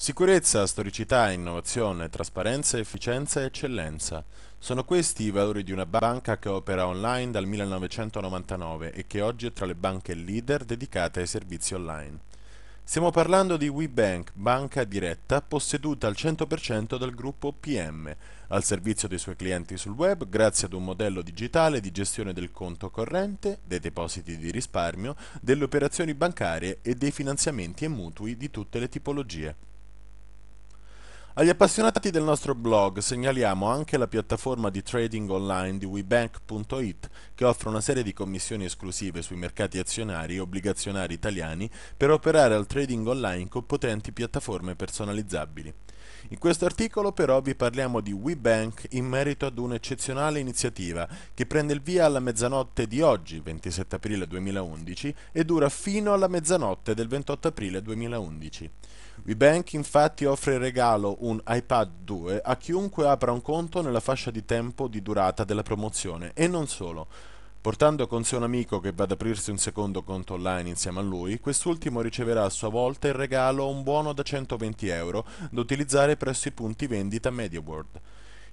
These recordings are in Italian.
Sicurezza, storicità, innovazione, trasparenza, efficienza e eccellenza. Sono questi i valori di una banca che opera online dal 1999 e che oggi è tra le banche leader dedicate ai servizi online. Stiamo parlando di WeBank, banca diretta posseduta al 100% dal gruppo PM, al servizio dei suoi clienti sul web grazie ad un modello digitale di gestione del conto corrente, dei depositi di risparmio, delle operazioni bancarie e dei finanziamenti e mutui di tutte le tipologie. Agli appassionati del nostro blog segnaliamo anche la piattaforma di trading online di webank.it che offre una serie di commissioni esclusive sui mercati azionari e obbligazionari italiani per operare al trading online con potenti piattaforme personalizzabili. In questo articolo però vi parliamo di WeBank in merito ad un'eccezionale iniziativa che prende il via alla mezzanotte di oggi, 27 aprile 2011, e dura fino alla mezzanotte del 28 aprile 2011. WeBank infatti offre in regalo un iPad 2 a chiunque apra un conto nella fascia di tempo di durata della promozione e non solo. Portando con sé un amico che va ad aprirsi un secondo conto online insieme a lui, quest'ultimo riceverà a sua volta in regalo un buono da 120 euro da utilizzare presso i punti vendita MediaWorld.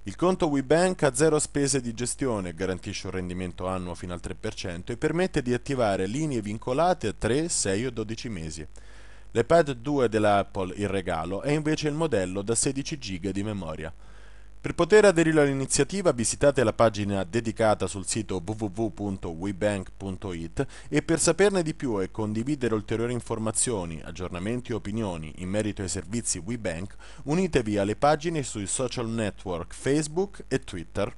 Il conto WeBank ha zero spese di gestione, garantisce un rendimento annuo fino al 3% e permette di attivare linee vincolate a 3, 6 o 12 mesi. L'iPad 2 dell'Apple in regalo è invece il modello da 16 GB di memoria. Per poter aderire all'iniziativa visitate la pagina dedicata sul sito www.webank.it e per saperne di più e condividere ulteriori informazioni, aggiornamenti e opinioni in merito ai servizi WeBank, unitevi alle pagine sui social network Facebook e Twitter.